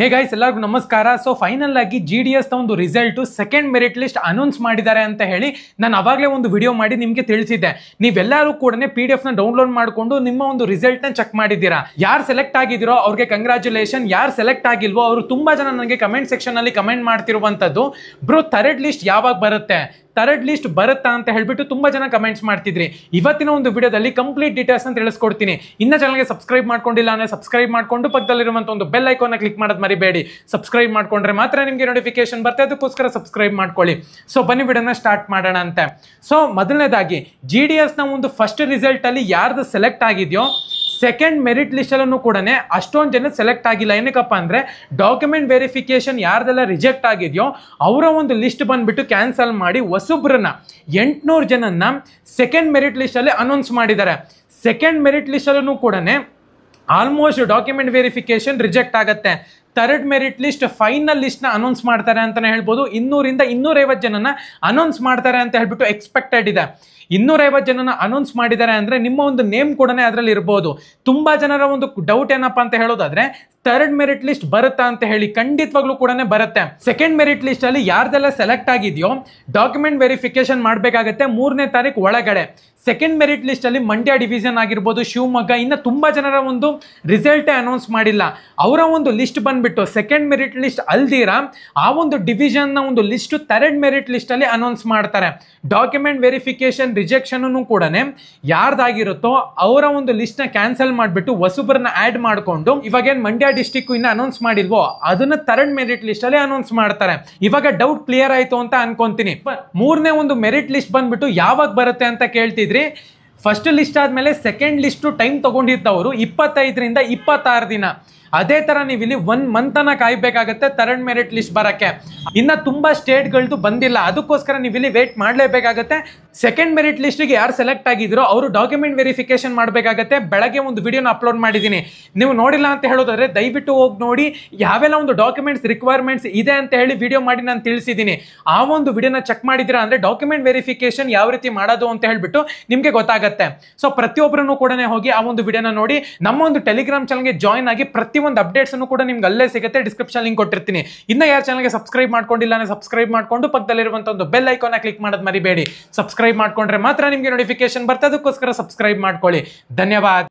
ಹೇ guys ಎಲ್ಲರಿಗೂ ನಮಸ್ಕಾರ so final ಆಗಿ ಜಿ ಡಿ ಎಸ್ನ ಒಂದು result second merit list announce ಮಾಡಿದ್ದಾರೆ ಅಂತ ಹೇಳಿ ನಾನು ಅವಾಗಲೇ ಒಂದು ವಿಡಿಯೋ ಮಾಡಿ ನಿಮಗೆ ತಿಳಿಸಿದ್ದೆ ನೀವೆಲ್ಲರೂ ಕೂಡ ಪಿ ಡಿ ಎಫ್ನ ಡೌನ್ಲೋಡ್ ಮಾಡಿಕೊಂಡು ನಿಮ್ಮ ಒಂದು ರಿಸಲ್ಟ್ನ ಚೆಕ್ ಮಾಡಿದ್ದೀರಾ ಯಾರು ಸೆಲೆಕ್ಟ್ ಆಗಿದ್ದೀರೋ ಅವ್ರಿಗೆ ಕಂಗ್ರ್ಯಾಚುಲೇಷನ್ ಯಾರು ಸೆಲೆಕ್ಟ್ ಆಗಿಲ್ವೋ ಅವರು ತುಂಬ ಜನ ನನಗೆ ಕಮೆಂಟ್ ಸೆಕ್ಷನ್ನಲ್ಲಿ ಕಮೆಂಟ್ ಮಾಡ್ತಿರುವಂಥದ್ದು ಬ್ರೋ ಥರ್ಡ್ ಲಿಸ್ಟ್ ಯಾವಾಗ ಬರುತ್ತೆ ಥರ್ಡ್ ಲಿಸ್ಟ್ ಬರುತ್ತಾ ಅಂತ ಹೇಳ್ಬಿಟ್ಟು ತುಂಬ ಜನ ಕಮೆಂಟ್ಸ್ ಮಾಡ್ತಿದ್ರಿ ಇವತ್ತಿನ ಒಂದು ವಿಡಿಯೋದಲ್ಲಿ ಕಂಪ್ಲೀಟ್ ಡೀಟೇಲ್ಸ್ ಅಂತ ತಿಳಿಸ್ಕೊಡ್ತೀನಿ ಇನ್ನ ಚಾನಲ್ಗೆ ಸಬ್ಸ್ಕ್ರೈಬ್ ಮಾಡ್ಕೊಂಡಿಲ್ಲ ಅಂದರೆ ಸಬ್ಸ್ಕ್ರೈಬ್ ಮಾಡ್ಕೊಂಡು ಪಕ್ಕದಲ್ಲಿರುವಂಥ ಒಂದು ಬೆಲ್ ಐಕಾನ್ ಕ್ಲಿಕ್ ಮಾಡೋದು ಮರಿಬೇಡಿ ಸಬ್ಸ್ಕ್ರೈಬ್ ಮಾಡ್ಕೊಂಡ್ರೆ ಮಾತ್ರ ನಿಮಗೆ ನೋಟಿಫಿಕೇಶನ್ ಬರ್ತದೆ ಅದಕ್ಕೋಸ್ಕರ ಸಬ್ಸ್ಕ್ರೈಬ್ ಮಾಡ್ಕೊಳ್ಳಿ ಸೊ ಬನ್ನಿ ವಿಡಿಯೋನ ಸ್ಟಾರ್ಟ್ ಮಾಡೋಣ ಅಂತ ಸೊ ಮೊದಲನೇದಾಗಿ ಜಿ ಡಿ ಎಸ್ನ ನ ಒಂದು ಫಸ್ಟ್ ರಿಸಲ್ಟ್ ಅಲ್ಲಿ ಯಾರ್ದು ಸೆಲೆಕ್ಟ್ ಆಗಿದೆಯೋ ಸೆಕೆಂಡ್ ಮೆರಿಟ್ ಲಿಸ್ಟಲ್ಲೂ ಕೂಡ ಅಷ್ಟೊಂದು ಜನ ಸೆಲೆಕ್ಟ್ ಆಗಿಲ್ಲ ಏನಕ್ಕಪ್ಪ ಅಂದರೆ ಡಾಕ್ಯುಮೆಂಟ್ ವೆರಿಫಿಕೇಶನ್ ಯಾರ್ದೆಲ್ಲ ರಿಜೆಕ್ಟ್ ಆಗಿದೆಯೋ ಅವರ ಒಂದು ಲಿಸ್ಟ್ ಬಂದುಬಿಟ್ಟು ಕ್ಯಾನ್ಸಲ್ ಮಾಡಿ ಹೊಸಬ್ರನ್ನ ಎಂಟುನೂರು ಜನನ್ನ ಸೆಕೆಂಡ್ ಮೆರಿಟ್ ಅಲ್ಲಿ ಅನೌನ್ಸ್ ಮಾಡಿದ್ದಾರೆ ಸೆಕೆಂಡ್ ಮೆರಿಟ್ ಲಿಸ್ಟಲ್ಲೂ ಕೂಡ ಆಲ್ಮೋಸ್ಟ್ ಡಾಕ್ಯುಮೆಂಟ್ ವೆರಿಫಿಕೇಶನ್ ರಿಜೆಕ್ಟ್ ಆಗುತ್ತೆ ಥರ್ಡ್ ಮೆರಿಟ್ ಲಿಸ್ಟ್ ಫೈನಲ್ ಲಿಸ್ಟ್ನ ಅನೌನ್ಸ್ ಮಾಡ್ತಾರೆ ಅಂತಲೇ ಹೇಳ್ಬೋದು ಇನ್ನೂರಿಂದ ಇನ್ನೂರೈವತ್ತು ಜನನ ಅನೌನ್ಸ್ ಮಾಡ್ತಾರೆ ಅಂತ ಹೇಳ್ಬಿಟ್ಟು ಎಕ್ಸ್ಪೆಕ್ಟೆಡ್ ಇದೆ ಇನ್ನೂರೈವತ್ತು ಜನನ ಅನೌನ್ಸ್ ಮಾಡಿದ್ದಾರೆ ಅಂದರೆ ನಿಮ್ಮ ಒಂದು ನೇಮ್ ಕೂಡ ಅದರಲ್ಲಿ ಇರ್ಬೋದು ತುಂಬ ಜನರ ಒಂದು ಡೌಟ್ ಏನಪ್ಪ ಅಂತ ಹೇಳೋದಾದ್ರೆ ಥರ್ಡ್ ಮೆರಿಟ್ ಲಿಸ್ಟ್ ಬರುತ್ತಾ ಅಂತ ಹೇಳಿ ಖಂಡಿತವಾಗ್ಲೂ ಕೂಡ ಬರುತ್ತೆ ಸೆಕೆಂಡ್ ಮೆರಿಟ್ ಲಿಸ್ಟ್ ಅಲ್ಲಿ ಯಾರ್ದೆಲ್ಲ ಸೆಲೆಕ್ಟ್ ಆಗಿದೆಯೋ ಡಾಕ್ಯುಮೆಂಟ್ ವೆರಿಫಿಕೇಶನ್ ಮಾಡಬೇಕಾಗತ್ತೆ ಮೂರನೇ ತಾರೀಕು ಒಳಗಡೆ ಸೆಕೆಂಡ್ ಮೆರಿಟ್ ಲಿಸ್ಟ್ ಅಲ್ಲಿ ಮಂಡ್ಯ ಡಿವಿಷನ್ ಆಗಿರ್ಬೋದು ಶಿವಮೊಗ್ಗ ಇನ್ನು ತುಂಬ ಜನರ ಒಂದು ರಿಸಲ್ಟೇ ಅನೌನ್ಸ್ ಮಾಡಿಲ್ಲ ಅವರ ಒಂದು ಲಿಸ್ಟ್ ಬಂದ್ಬಿಟ್ಟು ಬಂದ್ಬಿಟ್ಟು ಸೆಕೆಂಡ್ ಮೆರಿಟ್ ಲಿಸ್ಟ್ ಅಲ್ದಿರ ಆ ಒಂದು ಡಿವಿಷನ್ನ ಒಂದು ಲಿಸ್ಟ್ ಥರ್ಡ್ ಮೆರಿಟ್ ಲಿಸ್ಟಲ್ಲಿ ಅನೌನ್ಸ್ ಮಾಡ್ತಾರೆ ಡಾಕ್ಯುಮೆಂಟ್ ವೆರಿಫಿಕೇಷನ್ ರಿಜೆಕ್ಷನ್ನು ಕೂಡ ಯಾರ್ದಾಗಿರುತ್ತೋ ಅವರ ಒಂದು ಲಿಸ್ಟ್ನ ಕ್ಯಾನ್ಸಲ್ ಮಾಡಿಬಿಟ್ಟು ಹೊಸಬ್ರನ್ನ ಆ್ಯಡ್ ಮಾಡಿಕೊಂಡು ಇವಾಗ ಮಂಡ್ಯ ಡಿಸ್ಟಿಕ್ ಇನ್ನು ಅನೌನ್ಸ್ ಮಾಡಿಲ್ವೋ ಅದನ್ನ ಥರ್ಡ್ ಮೆರಿಟ್ ಲಿಸ್ಟಲ್ಲೇ ಅನೌನ್ಸ್ ಮಾಡ್ತಾರೆ ಇವಾಗ ಡೌಟ್ ಕ್ಲಿಯರ್ ಆಯಿತು ಅಂತ ಅನ್ಕೊಂತೀನಿ ಮೂರನೇ ಒಂದು ಮೆರಿಟ್ ಲಿಸ್ಟ್ ಬಂದ್ಬಿಟ್ಟು ಯಾವಾಗ ಬರುತ್ತೆ ಅಂತ ಕೇಳ್ತಿದ್ರಿ ಫಸ್ಟ್ ಲಿಸ್ಟ್ ಆದಮೇಲೆ ಸೆಕೆಂಡ್ ಲಿಸ್ಟು ಟೈಮ್ ತೊಗೊಂಡಿದ್ದವರು ಇಪ್ಪತ್ತೈದರಿಂದ ಇಪ್ಪತ್ತಾರು ದಿನ ಅದೇ ತರ ನೀವು ಇಲ್ಲಿ ಒನ್ ಅನ್ನ ಕಾಯಬೇಕಾಗತ್ತೆ ತರ್ಡ್ ಮೆರಿಟ್ ಲಿಸ್ಟ್ ಇನ್ನ ತುಂಬಾ ಸ್ಟೇಟ್ ಗಳದು ಬಂದಿಲ್ಲ ಅದಕ್ಕೋಸ್ಕರ ನೀವು ಇಲ್ಲಿ ವೇಟ್ ಮಾಡಲೇಬೇಕಾಗತ್ತೆ ಸೆಕೆಂಡ್ ಮೆರಿಟ್ ಲಿಸ್ಟಿಗೆ ಯಾರು ಸೆಲೆಕ್ಟ್ ಆಗಿದ್ರೋ ಅವರು ಡಾಕ್ಯುಮೆಂಟ್ ವೆರಿಫಿಕೇಶನ್ ಮಾಡಬೇಕಾಗತ್ತೆ ಬೆಳಗ್ಗೆ ಒಂದು ವಿಡಿಯೋನ ಅಪ್ಲೋಡ್ ಮಾಡಿದ್ದೀನಿ ನೀವು ನೋಡಿಲ್ಲ ಅಂತ ಹೇಳೋದಾದ್ರೆ ದಯವಿಟ್ಟು ಹೋಗಿ ನೋಡಿ ಯಾವೆಲ್ಲ ಒಂದು ಡಾಕ್ಯುಮೆಂಟ್ಸ್ ರಿಕ್ವೈರ್ಮೆಂಟ್ಸ್ ಇದೆ ಅಂತ ಹೇಳಿ ವಿಡಿಯೋ ಮಾಡಿ ನಾನು ತಿಳಿಸಿದ್ದೀನಿ ಆ ಒಂದು ವಿಡಿಯೋನ ಚೆಕ್ ಮಾಡಿದ್ರೆ ಅಂದ್ರೆ ಡಾಕ್ಯುಮೆಂಟ್ ವೆರಿಫಿಕೇಶನ್ ಯಾವ ರೀತಿ ಮಾಡೋದು ಅಂತ ಹೇಳಿಬಿಟ್ಟು ನಿಮಗೆ ಗೊತ್ತಾಗುತ್ತೆ ಸೊ ಪ್ರತಿಯೊಬ್ಬರನ್ನು ಕೂಡ ಹೋಗಿ ಆ ಒಂದು ವಿಡಿಯೋನ ನೋಡಿ ನಮ್ಮ ಒಂದು ಟೆಲಿಗ್ರಾಮ್ ಚಾನಲ್ಗೆ ಜಾಯಿನ್ ಆಗಿ ಪ್ರತಿ ಪ್ರತಿಯೊಂದು ಅನ್ನು ಕೂಡ ನಿಮ್ಗೆ ಅಲ್ಲೇ ಸಿಗುತ್ತೆ ಡಿಸ್ಕ್ರಿಪ್ಷನ್ ಲಿಂಕ್ ಕೊಟ್ಟಿರ್ತೀನಿ ಇನ್ನ ಯಾರು ಚಾನಲ್ಗೆ ಸಬ್ಸ್ಕ್ರೈಬ್ ಮಾಡ್ಕೊಂಡಿಲ್ಲ ಅಂದ್ರೆ ಸಬ್ಸ್ಕ್ರೈಬ್ ಮಾಡ್ಕೊಂಡು ಪಕ್ಕದಲ್ಲಿರುವಂತ ಒಂದು ಬೆಲ್ ಐಕಾನ ಕ್ಲಿಕ್ ಮಾಡೋದು ಮರಿಬೇಡಿ ಸಬ್ಸ್ಕ್ರೈಬ್ ಮಾಡ್ಕೊಂಡ್ರೆ ಮಾತ್ರ ನಿಮಗೆ ನೋಟಿಫಿಕೇಶನ್ ಅದಕ್ಕೋಸ್ಕರ ಸಬ್ಸ್ಕ್ರೈಬ್ ಮಾಡ್ಕೊಳ್ಳಿ ಧನ್ಯವಾದ